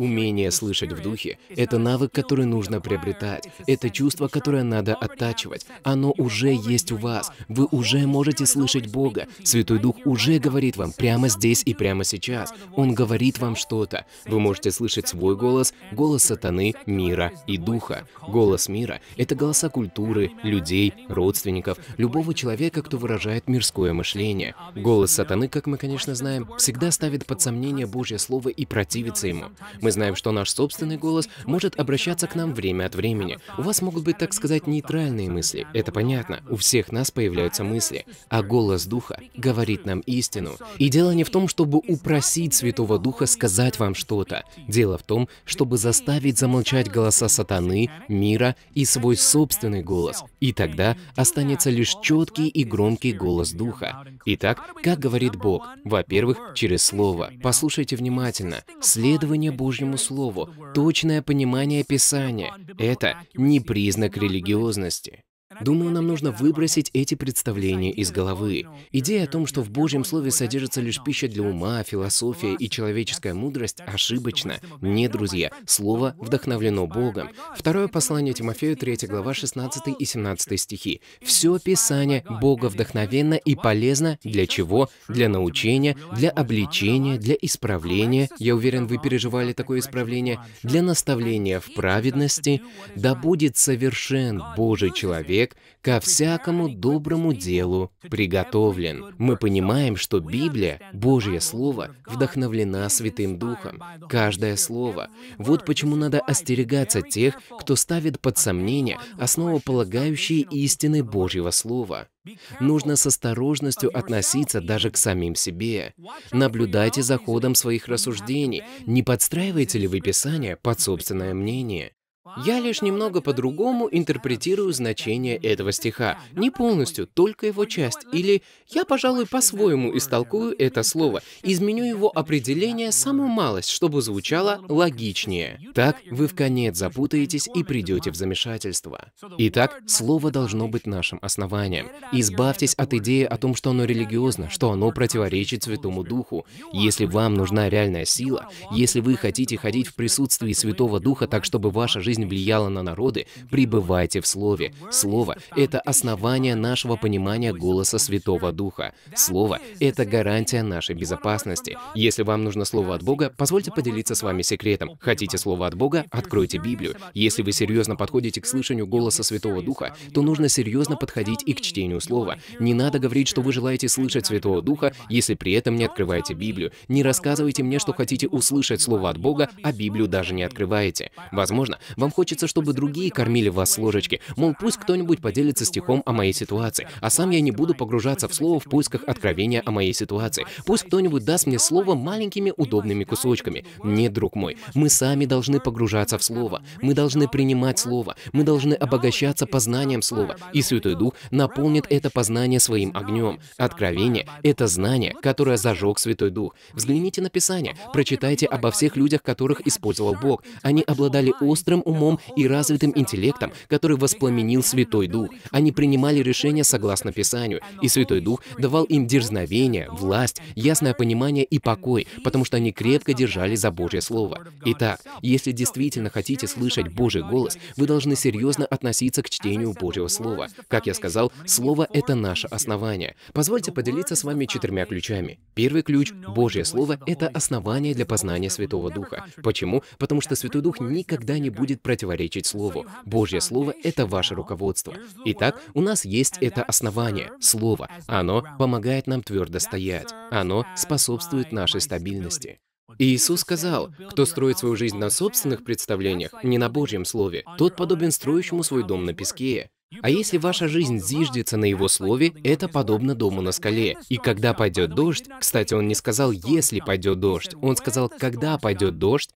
Умение слышать в духе — это навык, который нужно приобретать. Это чувство, которое надо оттачивать. Оно уже есть у вас. Вы уже можете слышать Бога. Святой Дух уже говорит вам прямо здесь и прямо сейчас. Он говорит вам что-то. Вы можете слышать свой голос, голос сатаны, мира и духа. Голос мира — это голоса культуры, людей, родственников, любого человека, кто выражает мирское мышление. Голос сатаны, как мы, конечно, знаем, всегда ставит под сомнение Божье Слово и противится ему. Мы мы знаем, что наш собственный голос может обращаться к нам время от времени. У вас могут быть, так сказать, нейтральные мысли. Это понятно. У всех нас появляются мысли. А голос Духа говорит нам истину. И дело не в том, чтобы упросить Святого Духа сказать вам что-то. Дело в том, чтобы заставить замолчать голоса сатаны, мира и свой собственный голос. И тогда останется лишь четкий и громкий голос Духа. Итак, как говорит Бог? Во-первых, через Слово. Послушайте внимательно. Следование Божье. Божьему Слову, точное понимание Писания – это не признак религиозности. Думаю, нам нужно выбросить эти представления из головы. Идея о том, что в Божьем Слове содержится лишь пища для ума, философия и человеческая мудрость, ошибочна. Не, друзья, Слово вдохновлено Богом. Второе послание Тимофею, 3 глава, 16 и 17 стихи. «Все Писание Бога вдохновенно и полезно для чего? Для научения, для обличения, для исправления. Я уверен, вы переживали такое исправление. Для наставления в праведности. Да будет совершен Божий человек, человек ко всякому доброму делу приготовлен. Мы понимаем, что Библия, Божье Слово, вдохновлена Святым Духом. Каждое слово. Вот почему надо остерегаться тех, кто ставит под сомнение основополагающие истины Божьего Слова. Нужно с осторожностью относиться даже к самим себе. Наблюдайте за ходом своих рассуждений. Не подстраиваете ли вы Писание под собственное мнение? Я лишь немного по-другому интерпретирую значение этого стиха. Не полностью, только его часть. Или я, пожалуй, по-своему истолкую это слово, изменю его определение самую малость, чтобы звучало логичнее. Так вы в конец запутаетесь и придете в замешательство. Итак, слово должно быть нашим основанием. Избавьтесь от идеи о том, что оно религиозно, что оно противоречит Святому Духу. Если вам нужна реальная сила, если вы хотите ходить в присутствии Святого Духа так, чтобы ваша жизнь жизнь влияла на народы, пребывайте в Слове. Слово – это основание нашего понимания голоса Святого Духа. Слово – это гарантия нашей безопасности. Если вам нужно слово от Бога, позвольте поделиться с вами секретом. Хотите слово от Бога? Откройте Библию. Если вы серьезно подходите к слышанию голоса Святого Духа, то нужно серьезно подходить и к чтению Слова. Не надо говорить, что вы желаете слышать Святого Духа, если при этом не открываете Библию. Не рассказывайте мне, что хотите услышать Слово от Бога, а Библию даже не открываете. Возможно, вам вам хочется, чтобы другие кормили вас с ложечки. Мол, пусть кто-нибудь поделится стихом о моей ситуации, а сам я не буду погружаться в слово в поисках откровения о моей ситуации. Пусть кто-нибудь даст мне слово маленькими удобными кусочками. Нет, друг мой, мы сами должны погружаться в слово. Мы должны принимать слово. Мы должны обогащаться познанием слова. И Святой Дух наполнит это познание своим огнем. Откровение — это знание, которое зажег Святой Дух. Взгляните на Писание, прочитайте обо всех людях, которых использовал Бог. Они обладали острым умом и развитым интеллектом, который воспламенил Святой Дух. Они принимали решения согласно Писанию, и Святой Дух давал им дерзновение, власть, ясное понимание и покой, потому что они крепко держали за Божье Слово. Итак, если действительно хотите слышать Божий голос, вы должны серьезно относиться к чтению Божьего Слова. Как я сказал, Слово — это наше основание. Позвольте поделиться с вами четырьмя ключами. Первый ключ — Божье Слово — это основание для познания Святого Духа. Почему? Потому что Святой Дух никогда не будет будет противоречить Слову. Божье Слово — это ваше руководство. Итак, у нас есть это основание, Слово. Оно помогает нам твердо стоять. Оно способствует нашей стабильности. И Иисус сказал, кто строит свою жизнь на собственных представлениях, не на Божьем Слове, тот подобен строящему свой дом на песке. А если ваша жизнь зиждется на его слове, это подобно дому на скале. И когда пойдет дождь, кстати, он не сказал «если пойдет дождь», он сказал «когда пойдет дождь»,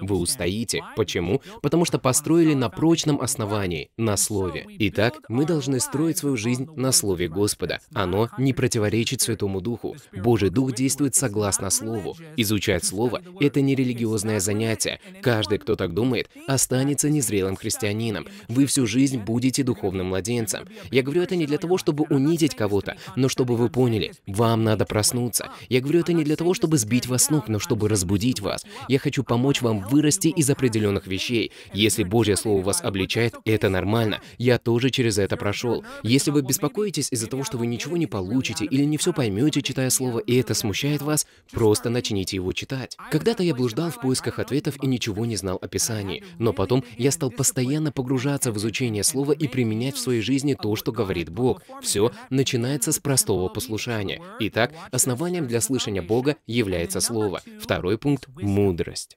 вы устоите. Почему? Потому что построили на прочном основании, на Слове. Итак, мы должны строить свою жизнь на Слове Господа. Оно не противоречит Святому Духу. Божий Дух действует согласно Слову. Изучать Слово — это не религиозное занятие. Каждый, кто так думает, останется незрелым христианином. Вы всю жизнь будете духовным младенцем. Я говорю это не для того, чтобы унизить кого-то, но чтобы вы поняли, вам надо проснуться. Я говорю это не для того, чтобы сбить вас с ног, но чтобы разбудить вас. Я хочу помочь вам вырасти из определенных вещей. Если Божье Слово вас обличает, это нормально. Я тоже через это прошел. Если вы беспокоитесь из-за того, что вы ничего не получите или не все поймете, читая Слово, и это смущает вас, просто начните его читать. Когда-то я блуждал в поисках ответов и ничего не знал о Писании. Но потом я стал постоянно погружаться в изучение Слова и применять в своей жизни то, что говорит Бог. Все начинается с простого послушания. Итак, основанием для слышания Бога является Слово. Второй пункт – мудрость.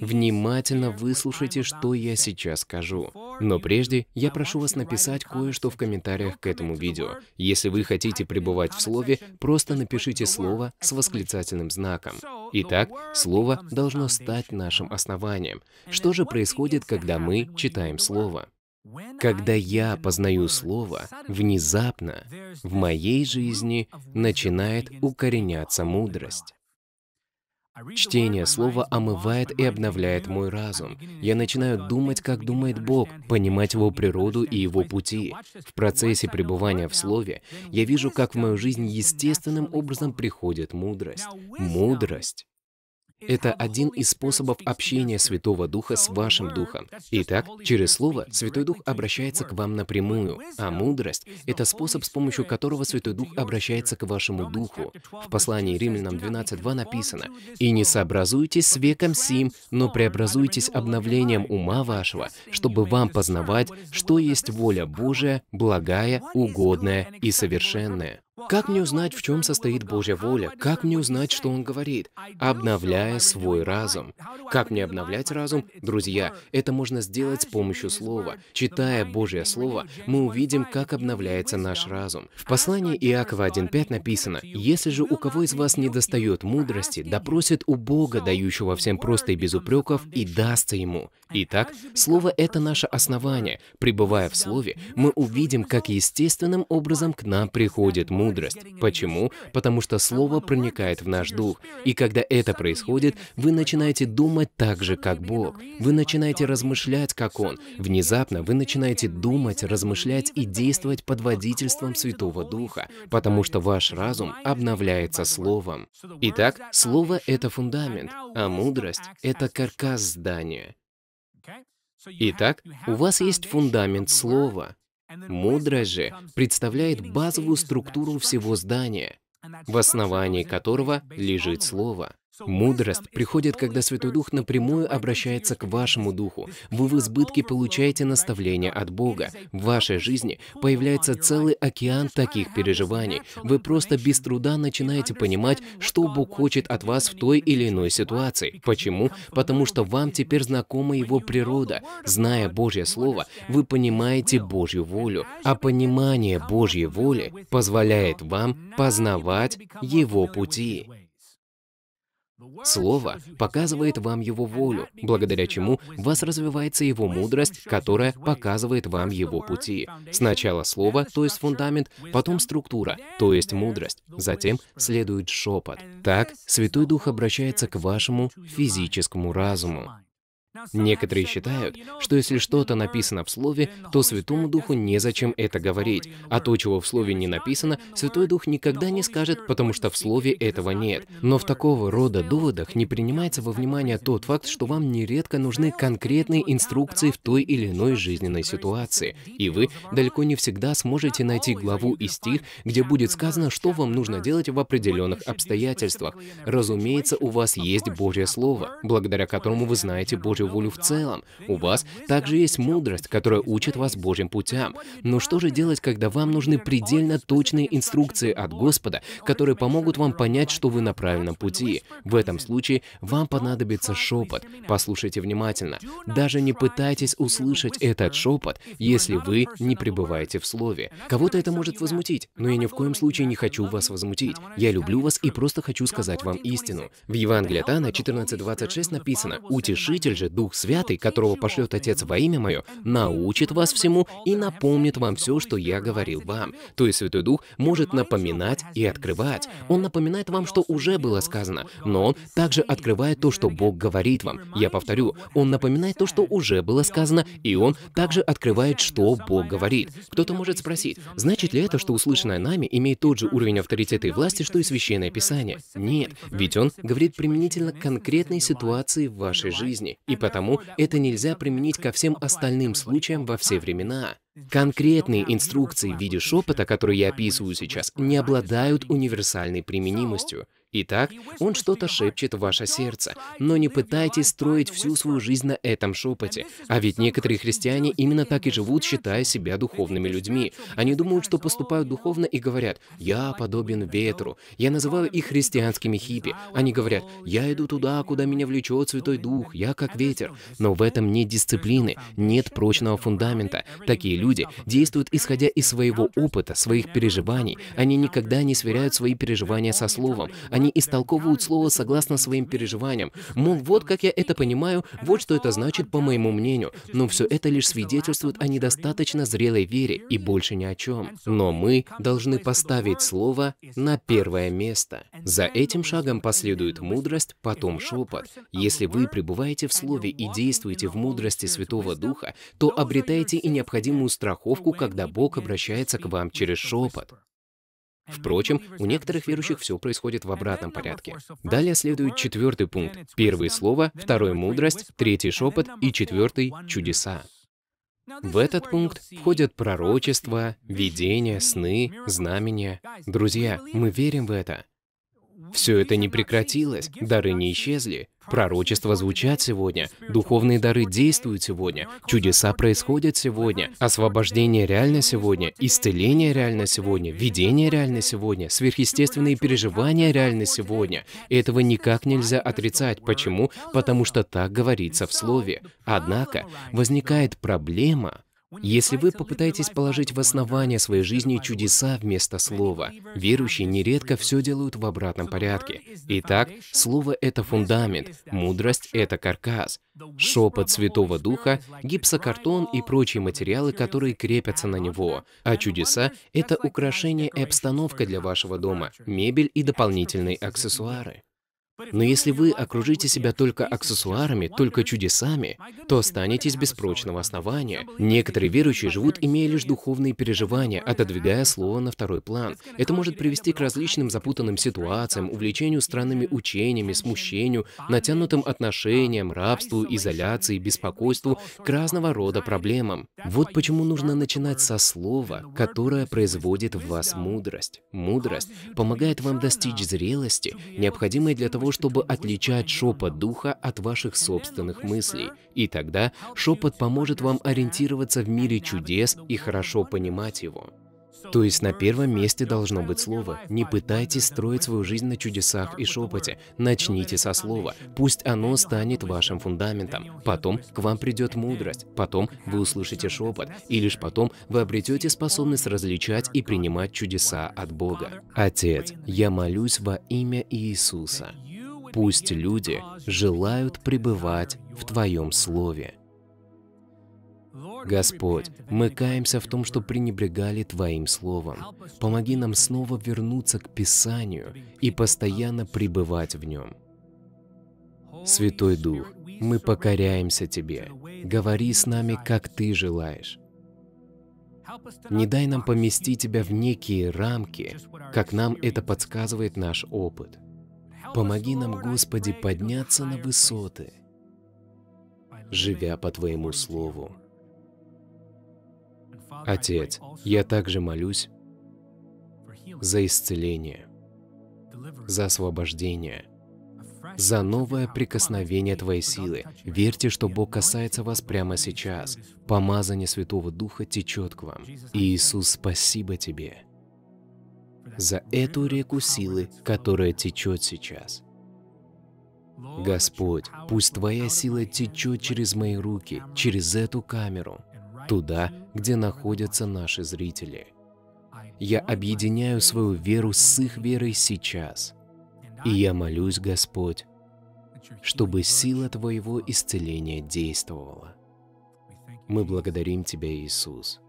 Внимательно выслушайте, что я сейчас скажу. Но прежде я прошу вас написать кое-что в комментариях к этому видео. Если вы хотите пребывать в слове, просто напишите слово с восклицательным знаком. Итак, слово должно стать нашим основанием. Что же происходит, когда мы читаем слово? Когда я познаю Слово, внезапно в моей жизни начинает укореняться мудрость. Чтение слова омывает и обновляет мой разум. Я начинаю думать, как думает Бог, понимать его природу и его пути. В процессе пребывания в слове я вижу, как в мою жизнь естественным образом приходит мудрость. Мудрость это один из способов общения Святого Духа с вашим Духом. Итак, через Слово Святой Дух обращается к вам напрямую, а мудрость — это способ, с помощью которого Святой Дух обращается к вашему Духу. В послании Римлянам 12.2 написано, «И не сообразуйтесь с веком сим, но преобразуйтесь обновлением ума вашего, чтобы вам познавать, что есть воля Божия, благая, угодная и совершенная». Как мне узнать, в чем состоит Божья воля? Как мне узнать, что Он говорит? Обновляя свой разум. Как мне обновлять разум? Друзья, это можно сделать с помощью Слова. Читая Божье Слово, мы увидим, как обновляется наш разум. В послании Иакова 1.5 написано, «Если же у кого из вас недостает мудрости, допросит у Бога, дающего всем просто и без упреков, и дастся ему». Итак, Слово — это наше основание. Пребывая в Слове, мы увидим, как естественным образом к нам приходит мудрость мудрость. Почему? Потому что Слово проникает в наш дух. И когда это происходит, вы начинаете думать так же, как Бог. Вы начинаете размышлять, как Он. Внезапно вы начинаете думать, размышлять и действовать под водительством Святого Духа, потому что ваш разум обновляется Словом. Итак, Слово — это фундамент, а мудрость — это каркас здания. Итак, у вас есть фундамент слова, Мудрость же представляет базовую структуру всего здания, в основании которого лежит Слово. Мудрость приходит, когда Святой Дух напрямую обращается к вашему духу. Вы в избытке получаете наставления от Бога. В вашей жизни появляется целый океан таких переживаний. Вы просто без труда начинаете понимать, что Бог хочет от вас в той или иной ситуации. Почему? Потому что вам теперь знакома Его природа. Зная Божье Слово, вы понимаете Божью волю. А понимание Божьей воли позволяет вам познавать Его пути. Слово показывает вам Его волю, благодаря чему в вас развивается Его мудрость, которая показывает вам Его пути. Сначала Слово, то есть фундамент, потом структура, то есть мудрость, затем следует шепот. Так Святой Дух обращается к вашему физическому разуму. Некоторые считают, что если что-то написано в Слове, то Святому Духу незачем это говорить, а то, чего в Слове не написано, Святой Дух никогда не скажет, потому что в Слове этого нет. Но в такого рода доводах не принимается во внимание тот факт, что вам нередко нужны конкретные инструкции в той или иной жизненной ситуации, и вы далеко не всегда сможете найти главу и стих, где будет сказано, что вам нужно делать в определенных обстоятельствах. Разумеется, у вас есть Божье Слово, благодаря которому вы знаете Божье Божью волю в целом. У вас также есть мудрость, которая учит вас Божьим путям. Но что же делать, когда вам нужны предельно точные инструкции от Господа, которые помогут вам понять, что вы на правильном пути? В этом случае вам понадобится шепот. Послушайте внимательно. Даже не пытайтесь услышать этот шепот, если вы не пребываете в Слове. Кого-то это может возмутить, но я ни в коем случае не хочу вас возмутить. Я люблю вас и просто хочу сказать вам истину. В Евангелии от Анна 14.26 написано «Утешитель же Дух Святый, которого пошлет Отец во имя Мое, научит вас всему и напомнит вам все, что я говорил вам. То есть Святой Дух может напоминать и открывать. Он напоминает вам, что уже было сказано, но Он также открывает то, что Бог говорит вам. Я повторю, Он напоминает то, что уже было сказано, и Он также открывает, что Бог говорит. Кто-то может спросить, значит ли это, что услышанное нами имеет тот же уровень авторитета и власти, что и Священное Писание? Нет, ведь Он говорит применительно к конкретной ситуации в вашей жизни. И потому это нельзя применить ко всем остальным случаям во все времена. Конкретные инструкции в виде шепота, которые я описываю сейчас, не обладают универсальной применимостью. Итак, он что-то шепчет в ваше сердце, но не пытайтесь строить всю свою жизнь на этом шепоте. А ведь некоторые христиане именно так и живут, считая себя духовными людьми. Они думают, что поступают духовно и говорят, «Я подобен ветру». Я называю их христианскими хиппи. Они говорят, «Я иду туда, куда меня влечет Святой Дух, я как ветер». Но в этом нет дисциплины, нет прочного фундамента. Такие люди действуют, исходя из своего опыта, своих переживаний. Они никогда не сверяют свои переживания со словом. Они они истолковывают слово согласно своим переживаниям. Мол, вот как я это понимаю, вот что это значит по моему мнению. Но все это лишь свидетельствует о недостаточно зрелой вере и больше ни о чем. Но мы должны поставить слово на первое место. За этим шагом последует мудрость, потом шепот. Если вы пребываете в слове и действуете в мудрости Святого Духа, то обретаете и необходимую страховку, когда Бог обращается к вам через шепот. Впрочем, у некоторых верующих все происходит в обратном порядке. Далее следует четвертый пункт. Первое слово, второе мудрость, третий шепот и четвертый чудеса. В этот пункт входят пророчества, видения, сны, знамения. Друзья, мы верим в это. Все это не прекратилось, дары не исчезли. Пророчества звучат сегодня, духовные дары действуют сегодня, чудеса происходят сегодня, освобождение реально сегодня, исцеление реально сегодня, видение реально сегодня, сверхъестественные переживания реально сегодня. этого никак нельзя отрицать. Почему? Потому что так говорится в Слове. Однако возникает проблема, если вы попытаетесь положить в основание своей жизни чудеса вместо слова, верующие нередко все делают в обратном порядке. Итак, слово — это фундамент, мудрость — это каркас, шепот Святого Духа, гипсокартон и прочие материалы, которые крепятся на него. А чудеса — это украшение и обстановка для вашего дома, мебель и дополнительные аксессуары. Но если вы окружите себя только аксессуарами, только чудесами, то останетесь без прочного основания. Некоторые верующие живут, имея лишь духовные переживания, отодвигая слово на второй план. Это может привести к различным запутанным ситуациям, увлечению странными учениями, смущению, натянутым отношениям, рабству, изоляции, беспокойству, к разного рода проблемам. Вот почему нужно начинать со слова, которое производит в вас мудрость. Мудрость помогает вам достичь зрелости, необходимой для того, чтобы отличать шепот духа от ваших собственных мыслей. И тогда шепот поможет вам ориентироваться в мире чудес и хорошо понимать его. То есть на первом месте должно быть слово. Не пытайтесь строить свою жизнь на чудесах и шепоте. Начните со слова. Пусть оно станет вашим фундаментом. Потом к вам придет мудрость. Потом вы услышите шепот. И лишь потом вы обретете способность различать и принимать чудеса от Бога. Отец, я молюсь во имя Иисуса. Пусть люди желают пребывать в Твоем Слове. Господь, мы каемся в том, что пренебрегали Твоим Словом. Помоги нам снова вернуться к Писанию и постоянно пребывать в нем. Святой Дух, мы покоряемся Тебе. Говори с нами, как Ты желаешь. Не дай нам поместить Тебя в некие рамки, как нам это подсказывает наш опыт. Помоги нам, Господи, подняться на высоты, живя по Твоему Слову. Отец, я также молюсь за исцеление, за освобождение, за новое прикосновение Твоей силы. Верьте, что Бог касается вас прямо сейчас. Помазание Святого Духа течет к вам. Иисус, спасибо Тебе за эту реку силы, которая течет сейчас. Господь, пусть Твоя сила течет через мои руки, через эту камеру, туда, где находятся наши зрители. Я объединяю свою веру с их верой сейчас. И я молюсь, Господь, чтобы сила Твоего исцеления действовала. Мы благодарим Тебя, Иисус.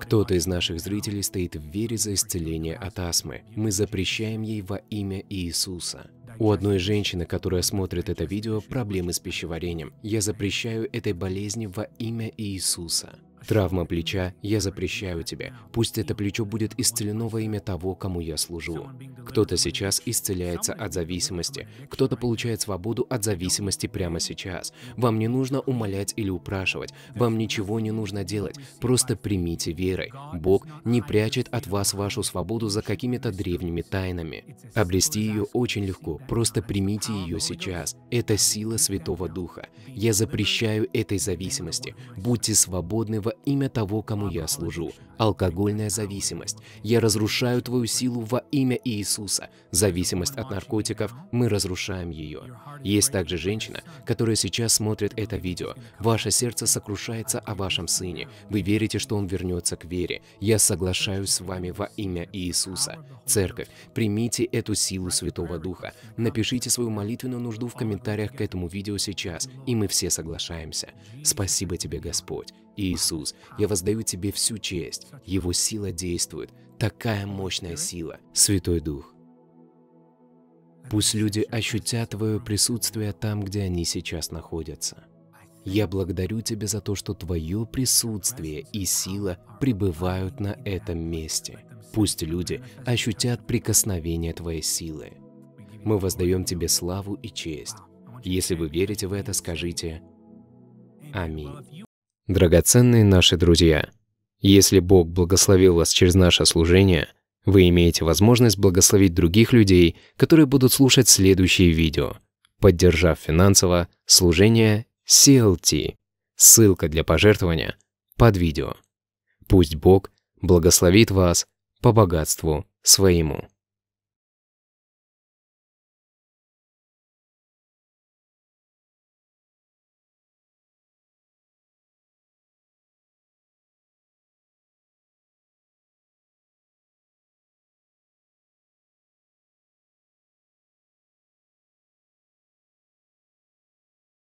Кто-то из наших зрителей стоит в вере за исцеление от астмы. Мы запрещаем ей во имя Иисуса. У одной женщины, которая смотрит это видео, проблемы с пищеварением. Я запрещаю этой болезни во имя Иисуса. Травма плеча, я запрещаю тебе. Пусть это плечо будет исцелено во имя того, кому я служу. Кто-то сейчас исцеляется от зависимости, кто-то получает свободу от зависимости прямо сейчас. Вам не нужно умолять или упрашивать, вам ничего не нужно делать, просто примите верой. Бог не прячет от вас вашу свободу за какими-то древними тайнами. Обрести ее очень легко, просто примите ее сейчас. Это сила Святого Духа. Я запрещаю этой зависимости. Будьте свободны во имя того, кому я служу. Алкогольная зависимость. Я разрушаю твою силу во имя Иисуса Иисуса. Зависимость от наркотиков, мы разрушаем ее. Есть также женщина, которая сейчас смотрит это видео. Ваше сердце сокрушается о вашем сыне. Вы верите, что он вернется к вере. Я соглашаюсь с вами во имя Иисуса. Церковь, примите эту силу Святого Духа. Напишите свою молитвенную нужду в комментариях к этому видео сейчас, и мы все соглашаемся. Спасибо тебе, Господь. Иисус, я воздаю тебе всю честь. Его сила действует такая мощная сила, Святой Дух. Пусть люди ощутят Твое присутствие там, где они сейчас находятся. Я благодарю Тебя за то, что Твое присутствие и сила пребывают на этом месте. Пусть люди ощутят прикосновение Твоей силы. Мы воздаем Тебе славу и честь. Если вы верите в это, скажите «Аминь». Драгоценные наши друзья – если Бог благословил вас через наше служение, вы имеете возможность благословить других людей, которые будут слушать следующие видео, поддержав финансово служение CLT. Ссылка для пожертвования под видео. Пусть Бог благословит вас по богатству своему.